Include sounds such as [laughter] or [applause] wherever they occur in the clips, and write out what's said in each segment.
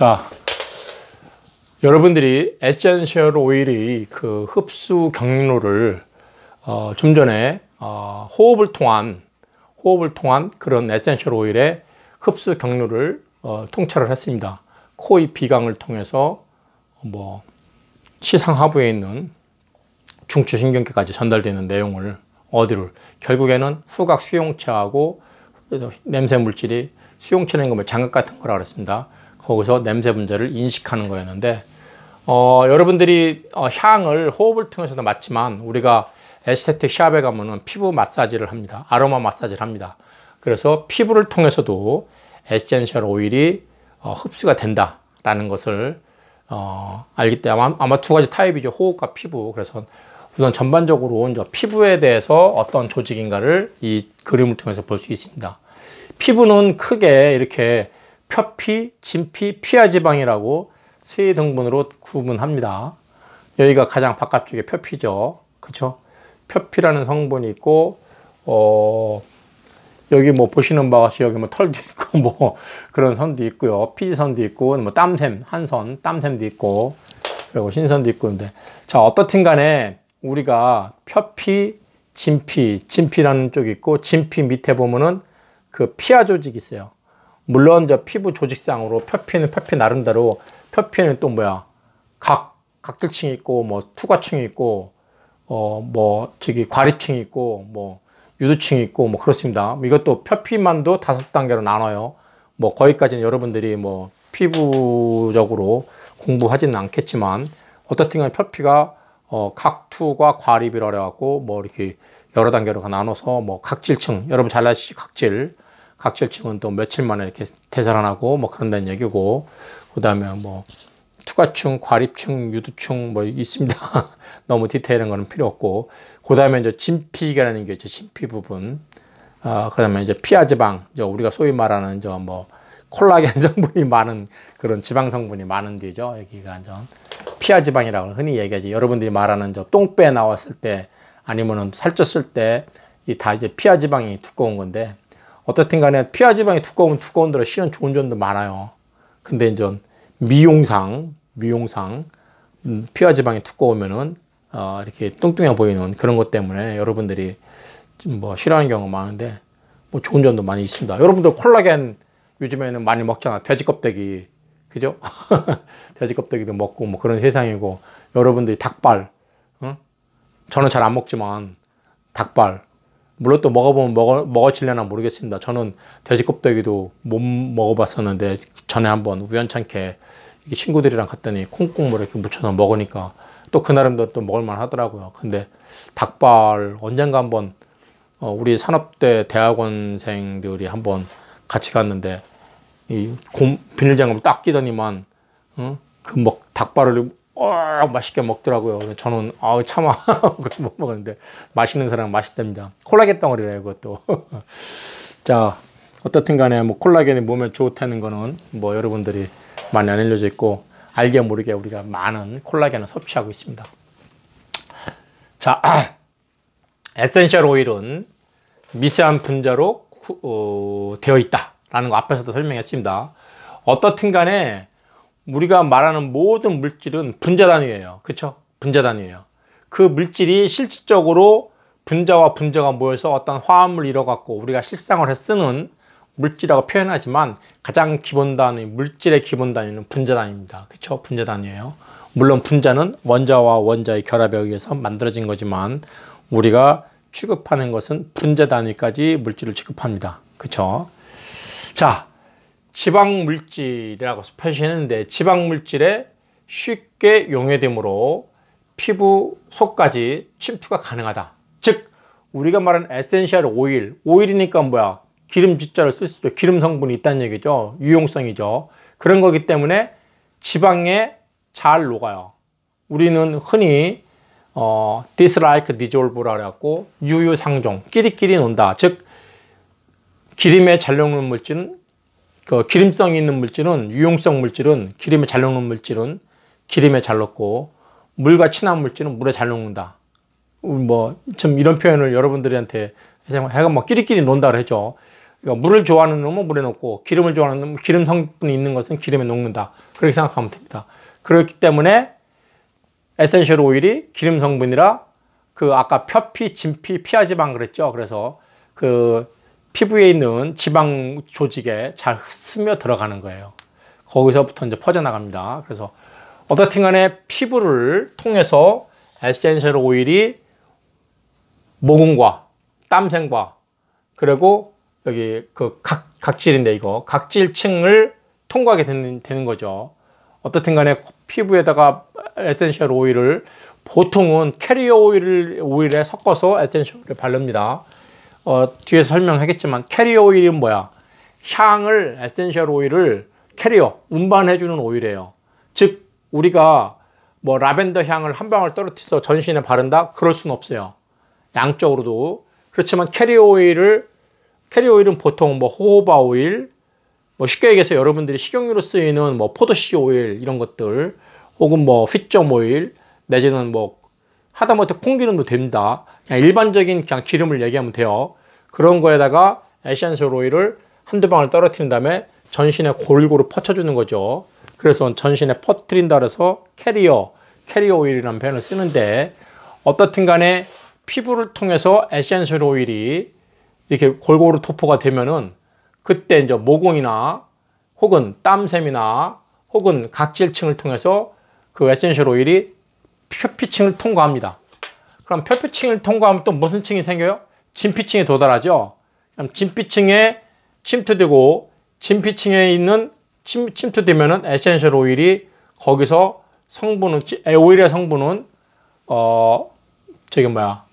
자, 여러분들이 에센셜 오일의 그 흡수 경로를 어, 좀 전에 어, 호흡을 통한 호흡을 통한 그런 에센셜 오일의 흡수 경로를 어, 통찰을 했습니다. 코의 비강을 통해서 뭐 치상하부에 있는 중추신경계까지 전달되는 내용을 어디를 결국에는 후각 수용체하고 냄새 물질이 수용체는걸 뭐 장갑 같은 거라 그랬습니다. 거기서 냄새 문제를 인식하는 거였는데 어, 여러분들이 어, 향을 호흡을 통해서도 맞지만 우리가 에스테틱 샵에 가면은 피부 마사지를 합니다. 아로마 마사지를 합니다. 그래서 피부를 통해서도 에센셜 오일이 어, 흡수가 된다라는 것을 어, 알기 때문에 아마, 아마, 두 가지 타입이죠. 호흡과 피부. 그래서 우선 전반적으로 이제 피부에 대해서 어떤 조직인가를 이 그림을 통해서 볼 수 있습니다. 피부는 크게 이렇게 표피, 진피, 피하지방이라고 세 등분으로 구분합니다. 여기가 가장 바깥쪽에 표피죠. 그렇 표피라는 성분이 있고 어, 여기 뭐 보시는 바와 같이 여기 뭐 털도 있고 [laughs] 뭐 그런 선도 있고요. 피지선도 있고 뭐 땀샘, 한선, 땀샘도 있고 그리고 신선도 있고 근데 자, 어떻든 간에 우리가 표피, 진피, 진피라는 쪽이 있고 진피 밑에 보면은 그 피하 조직이 있어요. 물론 저 피부 조직상으로 표피는 표피 나름대로 표피는 또 뭐야 각 각질층이 있고 뭐 투과층이 있고 어 뭐 저기 과리층이 있고 뭐 유두층이 있고 뭐 그렇습니다. 뭐 이것도 표피만도 다섯 단계로 나눠요. 뭐 거기까지는 여러분들이 뭐 피부적으로 공부하지는 않겠지만 어떻든 간 표피가 어 각투과 과립이라 그래갖고 뭐 이렇게 여러 단계로 나눠서 뭐 각질층 여러분 잘아시 각질 각질층은 또 며칠 만에 이렇게 되살아나고 뭐 그런다는 얘기고 그 다음에 뭐 투과충, 과립충, 유두충 뭐 있습니다. [laughs] 너무 디테일한 거는 필요 없고 그 다음에 이제 진피라는 게 있죠. 진피 부분 아, 그다음에 이제 피하지방, 이제 우리가 소위 말하는 저 뭐 콜라겐 [laughs] 성분이 많은 그런 지방 성분이 많은 데죠. 여기가 완전 피하지방이라고 흔히 얘기하지. 여러분들이 말하는 저 똥배 나왔을 때 아니면은 살쪘을 때 이 다 이제 피하지방이 두꺼운 건데 어쨌든 간에 피하 지방이 두꺼우면 두꺼운 대로 실은 좋은 점도 많아요. 근데 이제 미용상, 미용상, 음, 피하 지방이 두꺼우면은, 어, 이렇게 뚱뚱해 보이는 그런 것 때문에 여러분들이 좀 뭐 싫어하는 경우가 많은데, 뭐 좋은 점도 많이 있습니다. 여러분들 콜라겐 요즘에는 많이 먹잖아. 돼지 껍데기. 그죠? [laughs] 돼지 껍데기도 먹고 뭐 그런 세상이고, 여러분들이 닭발, 응? 저는 잘 안 먹지만, 닭발, 물론 또 먹어보면 먹어, 먹어질려나 모르겠습니다. 저는 돼지 껍데기도 못 먹어봤었는데 전에 한번 우연찮게 친구들이랑 갔더니 콩국물 이렇게 묻혀서 먹으니까 또 그나름대또 먹을만 하더라고요. 근데 닭발 언젠가 한번 어, 우리 산업대 대학원생들이 한번 같이 갔는데 이 비닐장갑을 딱 끼더니만 어? 그뭐 닭발을 어, 맛있게 먹더라고요. 저는 아우 참아 [laughs] 못 먹었는데 맛있는 사람 맛있답니다. 콜라겐 덩어리라요 그것도. [laughs] 자 어떻든 간에 뭐 콜라겐이 몸에 좋다는 거는 뭐 여러분들이 많이 안 알려져 있고 알게 모르게 우리가 많은 콜라겐을 섭취하고 있습니다. 자 [clears throat] 에센셜 오일은 미세한 분자로 어, 되어 있다라는 거 앞에서도 설명했습니다. 어떻든 간에 우리가 말하는 모든 물질은 분자 단위예요. 그렇죠? 분자 단위예요. 그 물질이 실질적으로 분자와 분자가 모여서 어떤 화합물 이뤄갖고 우리가 실상을로 쓰는 물질이라고 표현하지만 가장 기본 단위, 물질의 기본 단위는 분자 단위입니다. 그렇죠? 분자 단위예요. 물론 분자는 원자와 원자의 결합에 의해서 만들어진 거지만 우리가 취급하는 것은 분자 단위까지 물질을 취급합니다. 그렇죠? 자, 지방물질이라고 표시했는데 지방물질에 쉽게 용해되므로 피부 속까지 침투가 가능하다. 즉 우리가 말하는 에센셜 오일, 오일이니까 뭐야 기름짓자를 쓸 수도 기름 성분이 있다는 얘기죠. 유용성이죠. 그런 거기 때문에 지방에 잘 녹아요. 우리는 흔히 어, dislike dissolve라 그래갖고 유유상종, 끼리끼리 논다. 즉 기름에 잘 녹는 물질은 그 기름성 이 있는 물질은 유용성 물질은 기름에 잘 녹는 물질은 기름에 잘 녹고 물과 친한 물질은 물에 잘 녹는다. 뭐 좀 이런 표현을 여러분들한테 해가 뭐 끼리끼리 논다를 해죠. 그러니까 물을 좋아하는 놈은 물에 녹고 기름을 좋아하는 놈은 기름 성분이 있는 것은 기름에 녹는다. 그렇게 생각하면 됩니다. 그렇기 때문에 에센셜 오일이 기름 성분이라 그 아까 표피, 진피, 피하지방 그랬죠. 그래서 그 피부에 있는 지방 조직에 잘 스며 들어가는 거예요. 거기서부터 이제 퍼져나갑니다. 그래서 어떻든 간에 피부를 통해서 에센셜 오일이 모공과 땀샘과 그리고 여기 그 각, 각질인데 이거 각질층을 통과하게 되는, 되는 거죠. 어떻든 간에 피부에다가 에센셜 오일을 보통은 캐리어 오일을, 오일에 섞어서 에센셜을 바릅니다. 어, 뒤에 설명하겠지만 캐리어 오일은 뭐야? 향을 에센셜 오일을 캐리어 운반해 주는 오일이에요. 즉 우리가 뭐 라벤더 향을 한 방울 떨어뜨려서 전신에 바른다? 그럴 순 없어요. 양적으로도 그렇지만 캐리어 오일을 캐리어 오일은 보통 뭐 호호바 오일 뭐 쉽게 얘기해서 여러분들이 식용유로 쓰이는 뭐 포도씨 오일 이런 것들 혹은 뭐 휘점 오일 내지는 뭐 하다못해 콩기름도 된다 그냥 일반적인 그냥 기름을 얘기하면 돼요. 그런 거에다가 에센셜 오일을 한두 방울 떨어뜨린 다음에 전신에 골고루 퍼쳐주는 거죠. 그래서 전신에 퍼뜨린다 그래서 캐리어, 캐리어 오일이라는 표현을 쓰는데 어떻든 간에 피부를 통해서 에센셜 오일이 이렇게 골고루 도포가 되면은 그때 이제 모공이나 혹은 땀샘이나 혹은 각질층을 통해서 그 에센셜 오일이 표피층을 통과합니다. 그럼 표피층을 통과하면 또 무슨 층이 생겨요? 진피층에 도달하죠. 그럼 진피층에 침투되고 진피층에 있는 침, 침투되면은 에센셜 오일이 거기서 성분은 오일의 성분은 어 저기 뭐야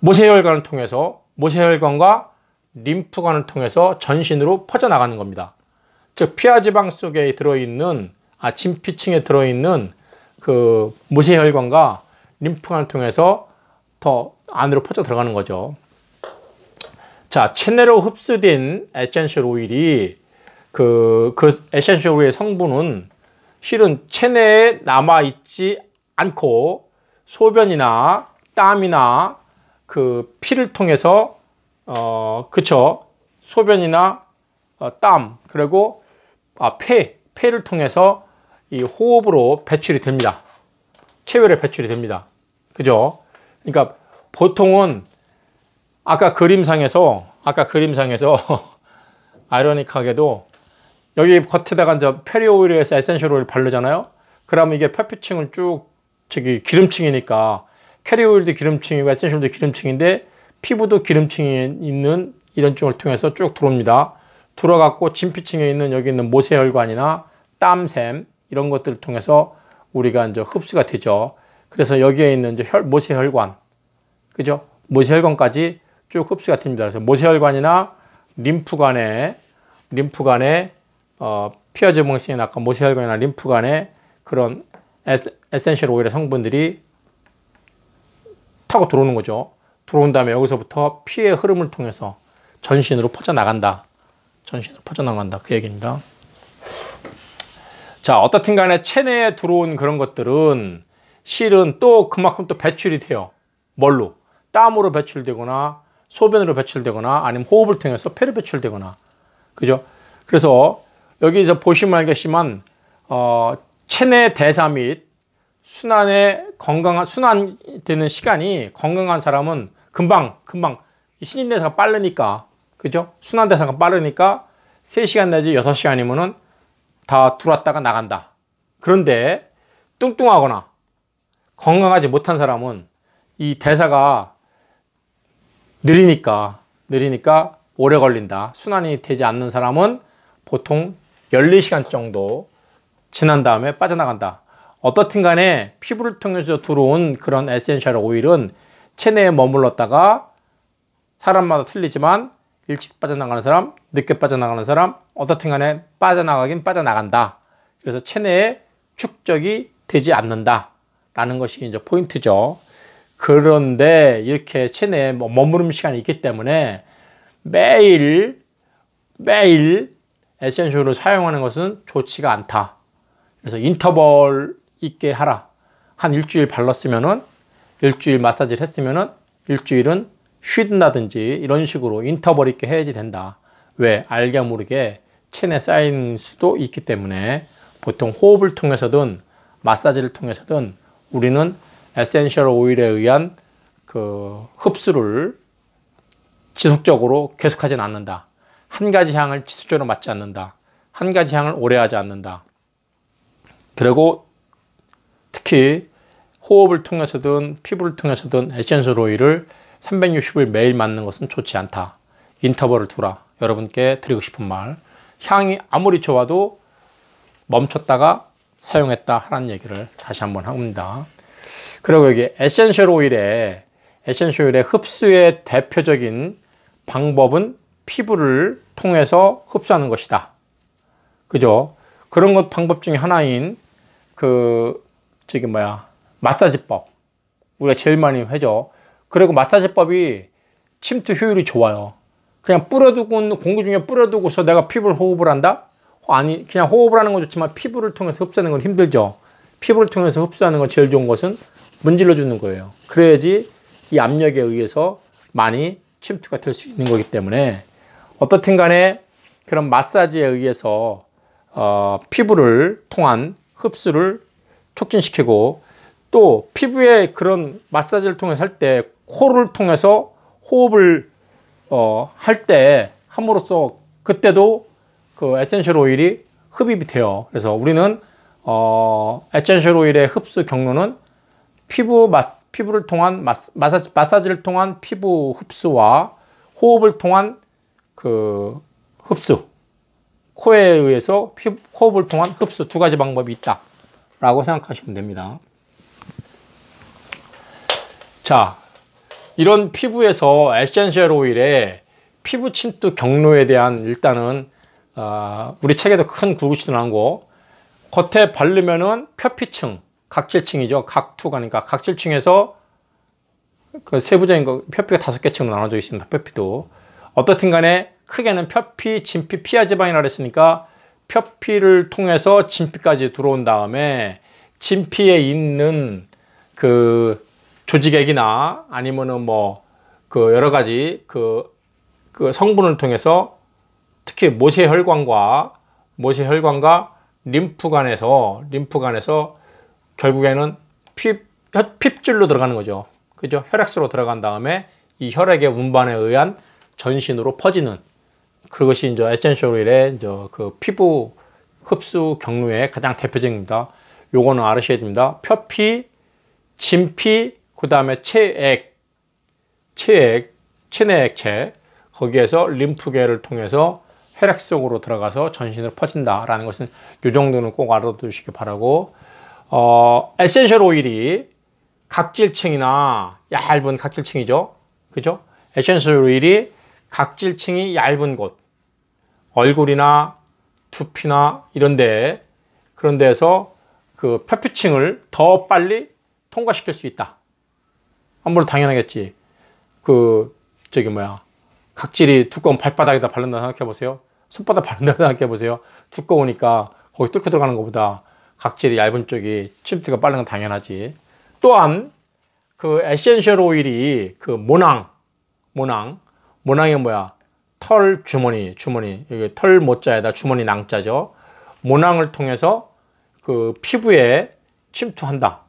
모세혈관을 통해서 모세혈관과 림프관을 통해서 전신으로 퍼져나가는 겁니다. 즉 피하지방 속에 들어있는 아 진피층에 들어있는 그모세 혈관과 림프관을 통해서 더 안으로 퍼져 들어가는 거죠. 자, 체내로 흡수된 에센셜 오일이 그, 그 에센셜 오일의 성분은 실은 체내에 남아있지 않고 소변이나 땀이나 그 피를 통해서 어, 그쵸. 소변이나 어, 땀, 그리고 아, 폐, 폐를 통해서 이 호흡으로 배출이 됩니다. 체외로 배출이 됩니다. 그죠? 그러니까 보통은 아까 그림상에서 아까 그림상에서 [laughs] 아이러니하게도 여기 겉에다가 이제 페리오일에서 에센셜 오일 바르잖아요. 그러면 이게 페피층을쭉 저기 기름층이니까 캐리오일도 기름층이고 에센셜도 기름층인데 피부도 기름층이 있는 이런 쪽을 통해서 쭉 들어옵니다. 들어갔고 진피층에 있는 여기 있는 모세혈관이나 땀샘, 이런 것들을 통해서 우리가 이제 흡수가 되죠. 그래서 여기에 있는 이제 혈, 모세혈관, 그죠? 모세혈관까지 쭉 흡수가 됩니다. 그래서 모세혈관이나 림프관에 림프관에 어, 피아제봉성인 아까 모세혈관이나 림프관에 그런 에센셜 오일의 성분들이 타고 들어오는 거죠. 들어온 다음에 여기서부터 피의 흐름을 통해서 전신으로 퍼져나간다. 전신으로 퍼져나간다. 그 얘기입니다. 자 어떻든 간에 체내에 들어온 그런 것들은 실은 또 그만큼 또 배출이 돼요. 뭘로? 땀으로 배출되거나 소변으로 배출되거나 아니면 호흡을 통해서 폐로 배출되거나 그죠? 그래서 여기서 보시면 알겠지만 어, 체내 대사 및순환에 건강한 순환되는 시간이 건강한 사람은 금방 금방 신인대사가 빠르니까 그죠? 순환대사가 빠르니까 3시간 내지 6시간이면은 다 들어왔다가 나간다. 그런데 뚱뚱하거나 건강하지 못한 사람은 이 대사가 느리니까 느리니까 오래 걸린다. 순환이 되지 않는 사람은 보통 14시간 정도 지난 다음에 빠져나간다. 어떻든 간에 피부를 통해서 들어온 그런 에센셜 오일은 체내에 머물렀다가 사람마다 틀리지만 일찍 빠져나가는 사람, 늦게 빠져나가는 사람, 어떻든 간에 빠져나가긴 빠져나간다. 그래서 체내에 축적이 되지 않는다. 라는 것이 이제 포인트죠. 그런데 이렇게 체내에 뭐 머무름 시간이 있기 때문에 매일, 매일 에센셜을 사용하는 것은 좋지가 않다. 그래서 인터벌 있게 하라. 한 일주일 발랐으면은, 일주일 마사지를 했으면은, 일주일은 쉬 쉰다든지 이런 식으로 인터벌 있게 해야지 된다. 왜? 알게 모르게 체내 쌓인 수도 있기 때문에 보통 호흡을 통해서든 마사지를 통해서든 우리는 에센셜 오일에 의한 그 흡수를 지속적으로 계속하지는 않는다. 한 가지 향을 지속적으로 맞지 않는다. 한 가지 향을 오래 하지 않는다. 그리고 특히 호흡을 통해서든 피부를 통해서든 에센셜 오일을 360일 매일 맞는 것은 좋지 않다. 인터벌을 두라. 여러분께 드리고 싶은 말. 향이 아무리 좋아도 멈췄다가 사용했다 하라는 얘기를 다시 한번 합니다. 그리고 여기 에센셜 오일의 에센셜 오일의 흡수의 대표적인 방법은 피부를 통해서 흡수하는 것이다. 그죠? 그런 것 방법 중에 하나인 그 저기 뭐야 마사지법 우리가 제일 많이 해죠 그리고 마사지법이 침투 효율이 좋아요. 그냥 뿌려두고 공기 중에 뿌려두고서 내가 피부를 호흡을 한다? 아니 그냥 호흡을 하는 건 좋지만 피부를 통해서 흡수하는 건 힘들죠. 피부를 통해서 흡수하는 건 제일 좋은 것은 문질러 주는 거예요. 그래야지 이 압력에 의해서 많이 침투가 될 수 있는 거기 때문에 어떻든 간에 그런 마사지에 의해서 어, 피부를 통한 흡수를 촉진시키고 또 피부에 그런 마사지를 통해서 할때 코를 통해서 호흡을 어, 할때 함으로써 그때도 그 에센셜 오일이 흡입이 돼요. 그래서 우리는 어, 에센셜 오일의 흡수 경로는 피부 마, 피부를 통한 마사, 마사지, 마사지를 통한 피부 흡수와 호흡을 통한 그 흡수 코에 의해서 피, 호흡을 통한 흡수 두 가지 방법이 있다 라고 생각하시면 됩니다 자 이런 피부에서 에센셜 오일의 피부 침투 경로에 대한 일단은 어, 우리 책에도 큰 구구시도 나고 겉에 바르면은 표피층, 각질층이죠. 각투가 니까 각질층에서 그 세부적인 거 표피가 다섯 개 층으로 나눠져 있습니다. 표피도 어떻든 간에 크게는 표피, 진피, 피하 지방이라 그랬으니까 표피를 통해서 진피까지 들어온 다음에 진피에 있는 그 조직액이나 아니면은 뭐 그 여러 가지 그, 그 성분을 통해서 특히 모세혈관과 모세혈관과 림프관에서 림프관에서 결국에는 핍, 핍줄로 들어가는 거죠. 그죠? 혈액수로 들어간 다음에 이 혈액의 운반에 의한 전신으로 퍼지는 그것이 이제 에센셜 오일의 이제 그 피부 흡수 경로의 가장 대표적입니다. 요거는 알으셔야 됩니다. 표피, 진피, 그 다음에 체액, 체액, 체내액체 거기에서 림프계를 통해서 혈액 속으로 들어가서 전신으로 퍼진다라는 것은 이 정도는 꼭 알아두시기 바라고 어, 에센셜 오일이 각질층이나 얇은 각질층이죠. 그죠? 에센셜 오일이 각질층이 얇은 곳, 얼굴이나 두피나 이런 데 그런 데에서 그 표피층을 더 빨리 통과시킬 수 있다. 아, 물론 당연하겠지. 그, 저기 뭐야. 각질이 두꺼운 발바닥에다 바른다 생각해보세요. 손바닥 바른다 생각해보세요. 두꺼우니까 거기 뚫고 들어가는 것보다 각질이 얇은 쪽이 침투가 빠른 건 당연하지. 또한 그 에센셜 오일이 그 모낭, 모낭, 모낭이 뭐야? 털 주머니, 주머니. 여기 털 모자에다 주머니 낭자죠. 모낭을 통해서 그 피부에 침투한다.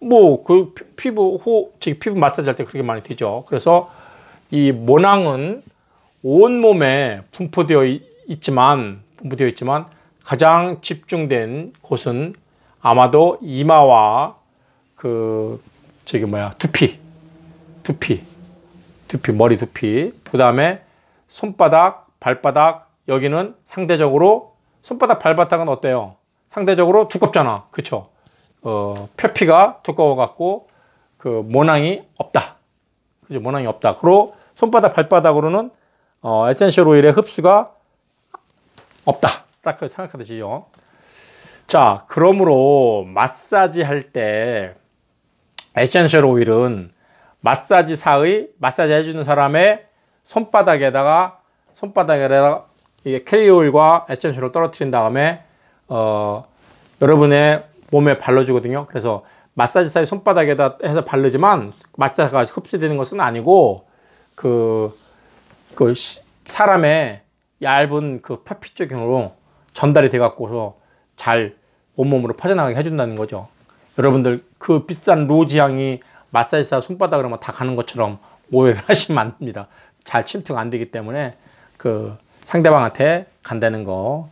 뭐그 피부 호, 저기 피부 마사지 할 때 그렇게 많이 되죠. 그래서 이 모낭은 온 몸에 분포되어 있지만 분포되어 있지만 가장 집중된 곳은 아마도 이마와 그 저기 뭐야 두피 두피 두피 머리 두피 그 다음에 손바닥 발바닥 여기는 상대적으로 손바닥 발바닥은 어때요 상대적으로 두껍잖아 그쵸 어, 표피가 두꺼워갖고 그 모낭이 없다. 그죠? 모낭이 없다. 그리고 손바닥, 발바닥으로는 어, 에센셜 오일의 흡수가 없다. 라고 생각하듯이요. 자, 그러므로 마사지 할 때 에센셜 오일은 마사지사의 마사지 해주는 사람의 손바닥에다가 손바닥에다가 이게 캐리오일과 에센셜을 떨어뜨린 다음에 어, 여러분의 몸에 발라주거든요. 그래서 마사지사의 손바닥에다 해서 바르지만 마사지가 사 흡수되는 것은 아니고 그, 그 사람의 얇은 그 표피 쪽으로 전달이 돼 갖고서 잘 온몸으로 퍼져나가게 해준다는 거죠. 여러분들 그 비싼 로지향이 마사지사 손바닥으로 만다 뭐 가는 것처럼 오해를 [laughs] 하시면 안 됩니다. 잘 침투가 안 되기 때문에 그 상대방한테 간다는 거.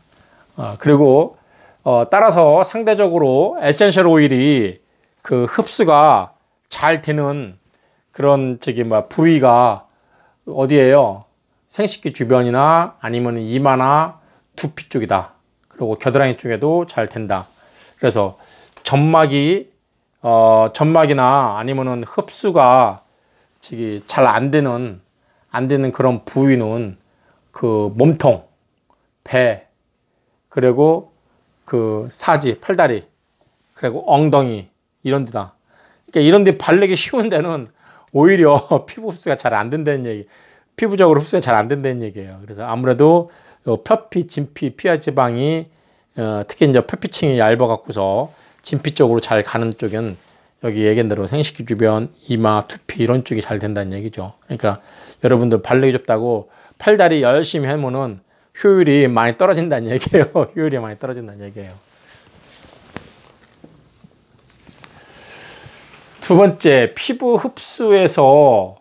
어, 그리고 어, 따라서 상대적으로 에센셜 오일이 그 흡수가 잘 되는 그런 저기 뭐 부위가 어디예요? 생식기 주변이나 아니면 이마나 두피 쪽이다. 그리고 겨드랑이 쪽에도 잘 된다. 그래서 점막이 어, 점막이나 아니면은 흡수가 지기 잘 안 되는 안 되는 그런 부위는 그 몸통, 배, 그리고 그 사지, 팔다리, 그리고 엉덩이 이런 데다. 그러니까 이런 데 발리기 쉬운 데는 오히려 [laughs] 피부 흡수가 잘 안 된다는 얘기, 피부적으로 흡수가 잘 안 된다는 얘기예요. 그래서 아무래도 표피, 진피, 피하 지방이 어, 특히 이제 표피층이 얇아 갖고서 진피 쪽으로 잘 가는 쪽은 여기 얘기한 대로 생식기 주변, 이마, 두피 이런 쪽이 잘 된다는 얘기죠. 그러니까 여러분들 발레기 좁다고 팔다리 열심히 하면은 효율이 많이 떨어진다는 얘기예요. [laughs] 효율이 많이 떨어진다는 얘기예요. 두 번째, 피부 흡수에서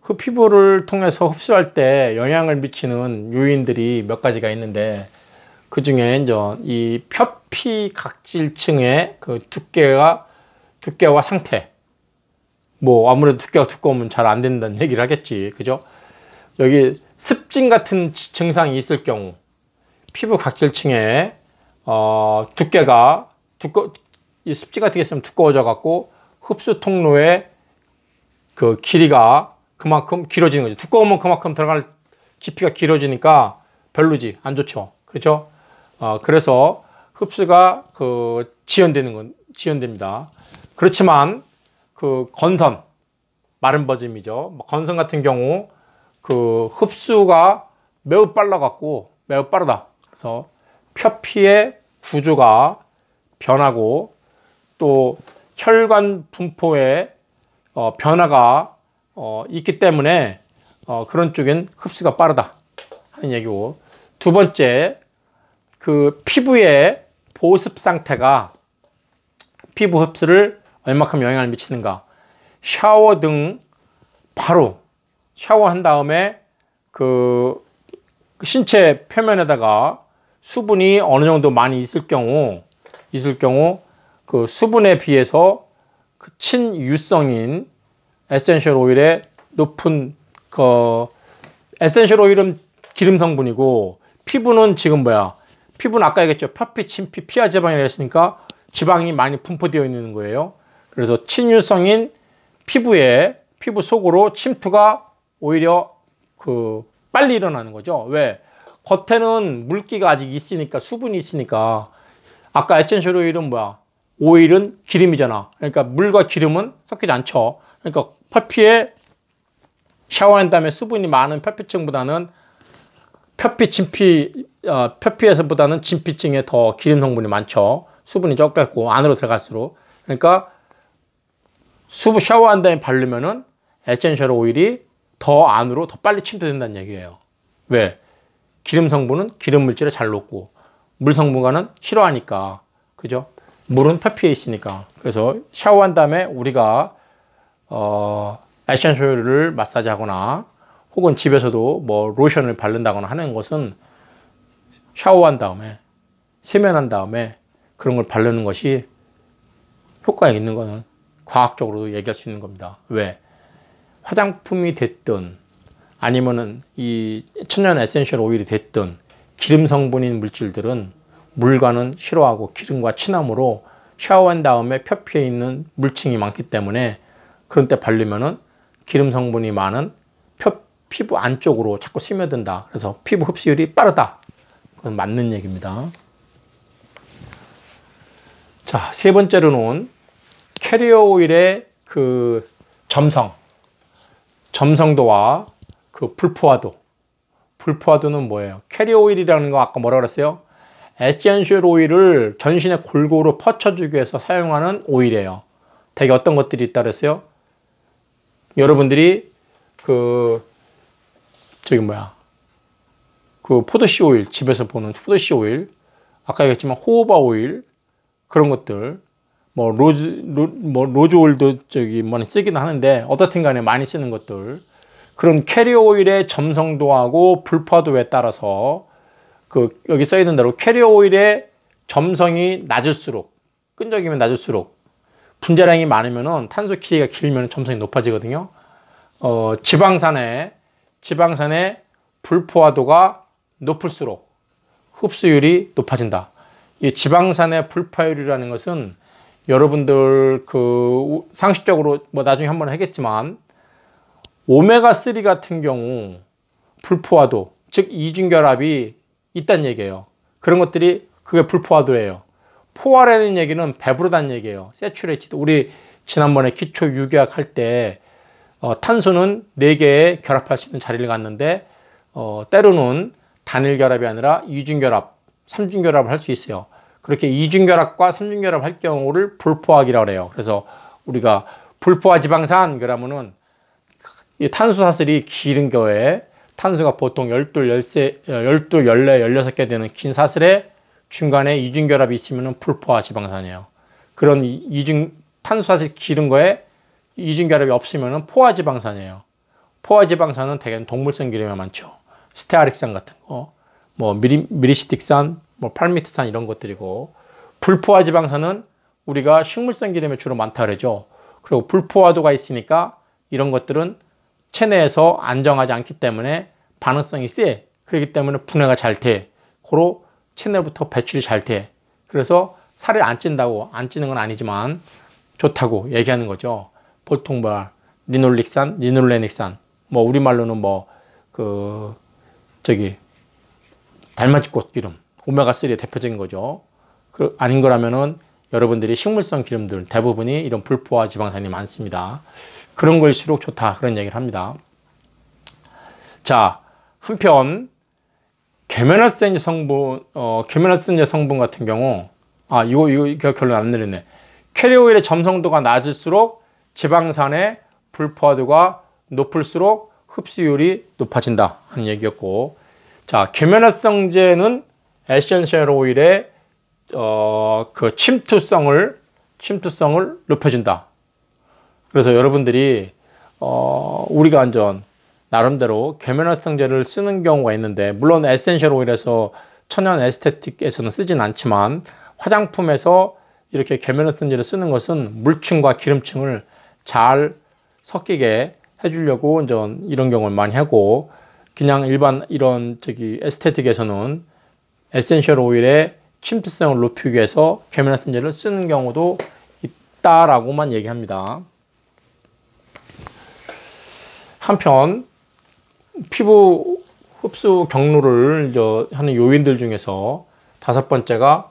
그 피부를 통해서 흡수할 때 영향을 미치는 요인들이 몇 가지가 있는데 그 중에 이제 이 표피 각질층의 그 두께가 두께와 상태 뭐 아무래도 두께가 두꺼우면 잘 안 된다는 얘기를 하겠지 그죠 여기 습진 같은 증상이 있을 경우 피부 각질층에 어, 두께가 두꺼 이습진 같은 게 있으면 두꺼워져 갖고 흡수 통로에그 길이가 그만큼 길어지는 거죠. 두꺼우면 그만큼 들어갈 깊이가 길어지니까 별로지 안 좋죠. 그렇죠? 어, 그래서 흡수가 그 지연되는 건 지연됩니다. 그렇지만 그 건선 마른 버짐이죠. 뭐 건선 같은 경우 그 흡수가 매우 빨라갖고 매우 빠르다. 그래서 표피의 구조가 변하고 또 혈관 분포의 어, 변화가 어, 있기 때문에 어, 그런 쪽엔 흡수가 빠르다 하는 얘기고 두 번째 그 피부의 보습 상태가 피부 흡수를 얼마큼 영향을 미치는가 샤워 등 바로 샤워한 다음에 그 신체 표면에다가 수분이 어느 정도 많이 있을 경우 있을 경우 그 수분에 비해서 그 친유성인 에센셜 오일의 높은 그 에센셜 오일은 기름 성분이고 피부는 지금 뭐야 피부는 아까 얘기했죠 파피 침피 피하 지방이라 했으니까 지방이 많이 분포되어 있는 거예요 그래서 친유성인 피부에 피부 속으로 침투가 오히려 그 빨리 일어나는 거죠. 왜? 겉에는 물기가 아직 있으니까 수분이 있으니까 아까 에센셜 오일은 뭐야? 오일은 기름이잖아. 그러니까 물과 기름은 섞이지 않죠. 그러니까 표피에 샤워한 다음에 수분이 많은 표피층보다는 표피 진피 어, 표피에서보다는 진피층에 더 기름 성분이 많죠. 수분이 적빼고 안으로 들어갈수록 그러니까 수분 샤워한 다음에 바르면은 에센셜 오일이 더 안으로 더 빨리 침투된다는 얘기예요. 왜? 기름 성분은 기름 물질에 잘 녹고 물 성분과는 싫어하니까 그죠? 물은 표피에 있으니까 그래서 샤워한 다음에 우리가 어, 에센셜을 마사지하거나 혹은 집에서도 뭐 로션을 바른다거나 하는 것은 샤워한 다음에 세면한 다음에 그런 걸 바르는 것이 효과가 있는 거는 과학적으로도 얘기할 수 있는 겁니다. 왜? 화장품이 됐든 아니면은 이 천연 에센셜 오일이 됐든 기름 성분인 물질들은 물과는 싫어하고 기름과 친함으로 샤워한 다음에 표피에 있는 물층이 많기 때문에 그런 때 바르면은 기름 성분이 많은 표, 피부 안쪽으로 자꾸 스며든다. 그래서 피부 흡수율이 빠르다. 그건 맞는 얘기입니다. 자, 세 번째로는 캐리어 오일의 그 점성. 점성도와 그 풀포화도. 풀포화도는 뭐예요? 캐리오일이라는 거 아까 뭐라 그랬어요? 에센셜 오일을 전신에 골고루 퍼쳐주기 위해서 사용하는 오일이에요. 되게 어떤 것들이 있다 그랬어요? 여러분들이 그 저기 뭐야 그 포도씨 오일 집에서 보는 포도씨 오일 아까 얘기했지만 호호바 오일 그런 것들 뭐 로즈 로, 뭐 로즈 올도 저기 뭐쓰기도 하는데 어떻든 간에 많이 쓰는 것들 그런 캐리어 오일의 점성도하고 불포화도에 따라서 그 여기 써 있는 대로 캐리어 오일의 점성이 낮을수록 끈적이면 낮을수록 분자량이 많으면은 탄소 길이가 길면 점성이 높아지거든요. 어, 지방산의 지방산의 불포화도가 높을수록 흡수율이 높아진다. 이 지방산의 불포화율이라는 것은 여러분들 그 상식적으로 뭐 나중에 한 번 하겠지만 오메가3 같은 경우 불포화도 즉 이중결합이 있다는 얘기예요. 그런 것들이 그게 불포화도예요. 포화라는 얘기는 배부르다는 얘기예요. 세츄레이티드 우리 지난번에 기초 유기학 할때 어, 탄소는 4개의 결합할 수 있는 자리를 갖는데 어, 때로는 단일 결합이 아니라 이중 결합, 삼중 결합을 할 수 있어요. 그렇게 이중결합과 삼중결합 할 경우를 불포화기라고 해요. 그래서 우리가 불포화 지방산 그러면은 이 탄수사슬이 길은 거에 탄소가 보통 12, 13, 12, 14, 16개 되는 긴 사슬에 중간에 이중결합이 있으면 불포화 지방산이에요. 그런 이중, 탄수사슬 길은 거에 이중결합이 없으면 포화 지방산이에요. 포화 지방산은 대개 동물성 기름이 많죠. 스테아릭산 같은 거, 뭐 미리, 미리시틱산, 뭐 팔미트산 이런 것들이고 불포화 지방산은 우리가 식물성 기름에 주로 많다 그러죠. 그리고 불포화도가 있으니까 이런 것들은 체내에서 안정하지 않기 때문에 반응성이 세. 그렇기 때문에 분해가 잘 돼. 고로 체내부터 배출이 잘 돼. 그래서 살이안 찐다고 안 찌는 건 아니지만 좋다고 얘기하는 거죠. 보통 뭐 리놀릭산, 리놀레닉산, 뭐 우리말로는 뭐 그 저기 달맞이꽃 기름 오메가3의 대표적인 거죠. 그, 아닌 거라면은 여러분들이 식물성 기름들 대부분이 이런 불포화 지방산이 많습니다. 그런 걸수록 좋다. 그런 얘기를 합니다. 자, 한편, 개면화센 성분, 어, 개면화센 성분 같은 경우, 아, 이거, 이거 결론 안 내리네. 캐리오일의 점성도가 낮을수록 지방산의 불포화도가 높을수록 흡수율이 높아진다 하는 얘기였고 자개면화성제는 에센셜 오일의 어, 그 침투성을 침투성을 높여준다. 그래서 여러분들이 어, 우리가 완전 나름대로 계면활성제를 쓰는 경우가 있는데 물론 에센셜 오일에서 천연 에스테틱에서는 쓰진 않지만 화장품에서 이렇게 계면활성제를 쓰는 것은 물층과 기름층을 잘 섞이게 해주려고 이런 경우를 많이 하고 그냥 일반 이런 저기 에스테틱에서는 에센셜 오일의 침투성을 높이기 위해서 계면활틴제를 쓰는 경우도 있다라고만 얘기합니다. 한편 피부 흡수 경로를 하는 요인들 중에서 다섯 번째가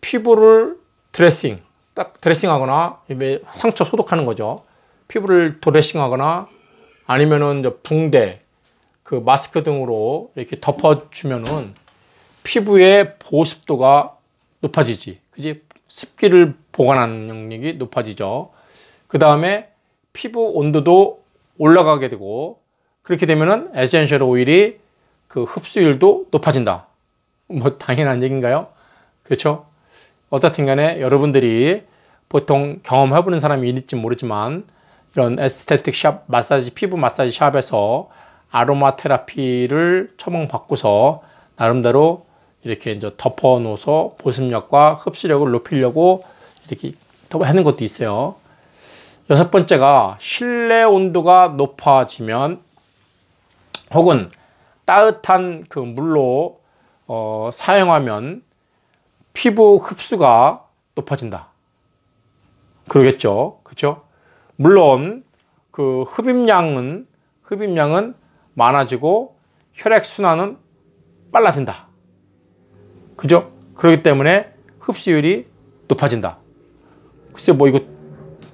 피부를 드레싱, 딱 드레싱하거나 상처 소독하는 거죠. 피부를 도레싱하거나 아니면은 붕대, 그 마스크 등으로 이렇게 덮어주면은 피부의 보습도가 높아지지. 그지? 습기를 보관하는 능력이 높아지죠. 그 다음에 피부 온도도 올라가게 되고 그렇게 되면은 에센셜 오일이 그 흡수율도 높아진다. 뭐 당연한 얘기인가요? 그렇죠? 어떻든 간에 여러분들이 보통 경험해보는 사람이 있는지 모르지만 이런 에스테틱 샵 마사지 피부 마사지 샵에서 아로마 테라피를 처방받고서 나름대로 이렇게 이제 덮어 놓아서 보습력과 흡수력을 높이려고 이렇게 하는 것도 있어요. 여섯 번째가 실내 온도가 높아지면 혹은 따뜻한 그 물로 어, 사용하면 피부 흡수가 높아진다. 그러겠죠. 그죠 물론 그 흡입량은 흡입량은 많아지고 혈액 순환은 빨라진다. 그죠? 그렇기 때문에 흡수율이 높아진다. 글쎄 뭐 이거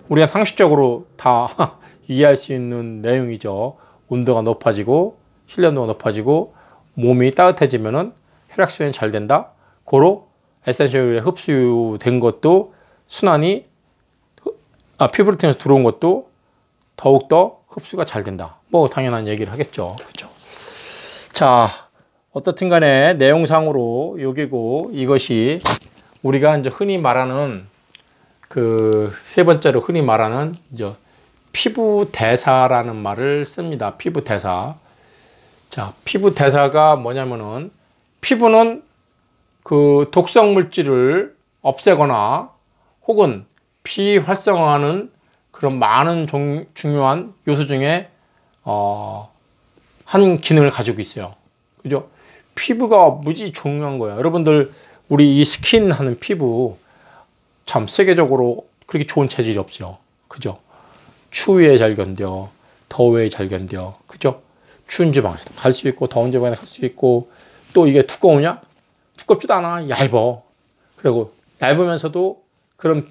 우리가 상식적으로 다 [laughs] 이해할 수 있는 내용이죠. 온도가 높아지고 실내 도가 높아지고 몸이 따뜻해지면은 혈액 순환이 잘 된다. 고로 에센셜이 흡수된 것도 순환이 아 피부를 통해서 들어온 것도 더욱더 흡수가 잘 된다. 뭐 당연한 얘기를 하겠죠. 그죠 자, 어떻든 간에 내용상으로 여기고 이것이 우리가 이제 흔히 말하는 그 세 번째로 흔히 말하는 이제 피부 대사라는 말을 씁니다. 피부 대사. 자, 피부 대사가 뭐냐면은 피부는 그 독성 물질을 없애거나 혹은 비활성화하는 그런 많은 종, 중요한 요소 중에 어, 한 기능을 가지고 있어요. 그죠? 피부가 무지 중요한 거야. 여러분들 우리 이 스킨 하는 피부 참 세계적으로 그렇게 좋은 체질이 없어요. 그죠? 추위에 잘 견뎌, 더위에 잘 견뎌, 그죠? 추운 지방에서 갈 수 있고 더운 지방에 서갈 수 있고 또 이게 두꺼우냐? 두껍지도 않아. 얇어. 그리고 얇으면서도 그럼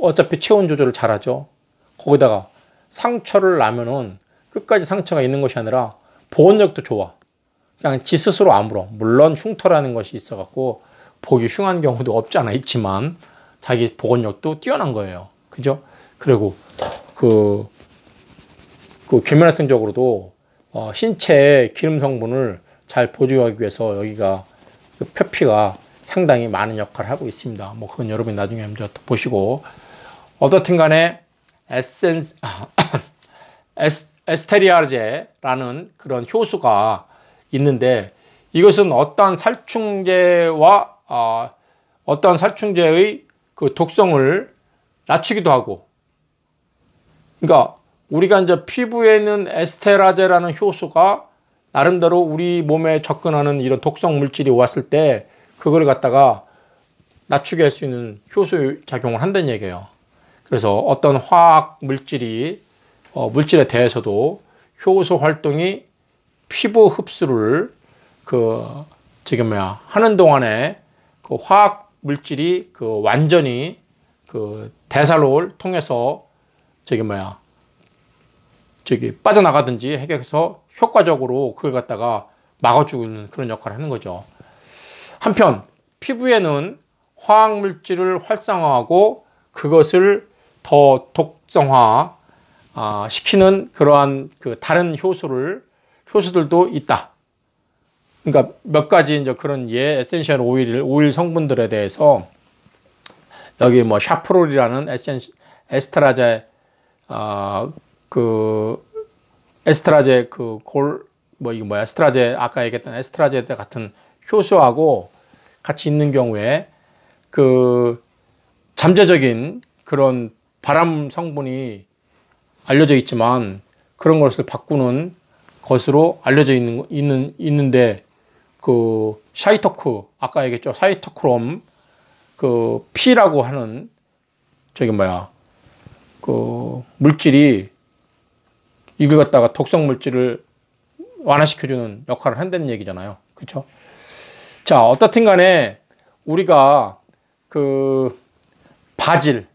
어차피 체온 조절을 잘하죠. 거기다가 상처를 나면은 끝까지 상처가 있는 것이 아니라 보온력도 좋아. 그냥 지 스스로 안 물어. 물론 흉터라는 것이 있어갖고 보기 흉한 경우도 없지 않아 있지만 자기 보건력도 뛰어난 거예요. 그죠? 그리고 그, 그괴멸성적으로도 어, 신체의 기름 성분을 잘 보조하기 위해서 여기가 그 표피가 상당히 많은 역할을 하고 있습니다. 뭐 그건 여러분이 나중에 한번 보시고 어떻든 간에 에센스 아, [coughs] 에스, 테리아제라는 그런 효소가 있는데 이것은 어떠한 살충제와 어, 어떠한 살충제의 그 독성을 낮추기도 하고 그러니까 우리가 이제 피부에 있는 에스테라제라는 효소가 나름대로 우리 몸에 접근하는 이런 독성 물질이 왔을 때 그걸 갖다가 낮추게 할 수 있는 효소 작용을 한다는 얘기예요. 그래서 어떤 화학 물질이 어, 물질에 대해서도 효소 활동이 피부 흡수를 그 지금 뭐야 하는 동안에 그 화학 물질이 그 완전히 그 대사로를 통해서 저기 뭐야 저기 빠져나가든지 핵에서 효과적으로 그걸 갖다가 막아주는 그런 역할을 하는 거죠. 한편 피부에는 화학 물질을 활성화하고 그것을 더 독성화 아, 시키는 그러한 그 다른 효소를 효소들도 있다. 그러니까 몇 가지 이제 그런 예 에센셜 오일 오일 성분들에 대해서 여기 뭐 샤프롤이라는 에센 에스트라제 아그 어, 에스트라제 그 골 뭐 이거 뭐야 에스트라제 아까 얘기했던 에스트라제 같은 효소하고 같이 있는 경우에 그 잠재적인 그런 바람 성분이 알려져 있지만 그런 것을 바꾸는 것으로 알려져 있는, 있는, 있는데, 그, 샤이토크, 아까 얘기했죠. 샤이토크롬, 그, 피라고 하는, 저기 뭐야, 그, 물질이 이걸 갖다가 독성 물질을 완화시켜주는 역할을 한다는 얘기잖아요. 그쵸? 자, 어떻든 간에 우리가 그, 바질,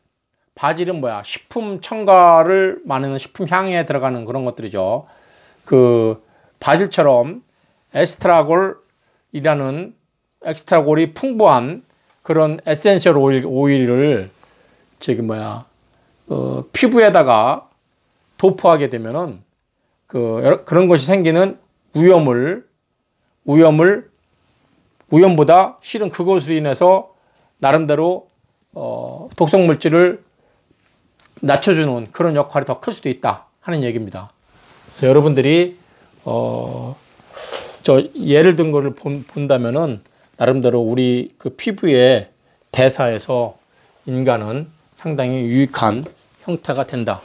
바질은 뭐야? 식품 첨가를 많은 식품 향에 들어가는 그런 것들이죠. 그 바질처럼 에스트라골이라는 엑스트라골이 풍부한 그런 에센셜 오일, 오일을 저기 뭐야 어, 피부에다가 도포하게 되면은 그 여러, 그런 것이 생기는 위험을 위험을 위험보다 실은 그것으로 인해서 나름대로 어, 독성 물질을 낮춰주는 그런 역할이 더 클 수도 있다 하는 얘기입니다. 그래서 여러분들이 어, 저 예를 든 것을 본, 본다면은 나름대로 우리 그 피부의 대사에서 인간은 상당히 유익한 형태가 된다.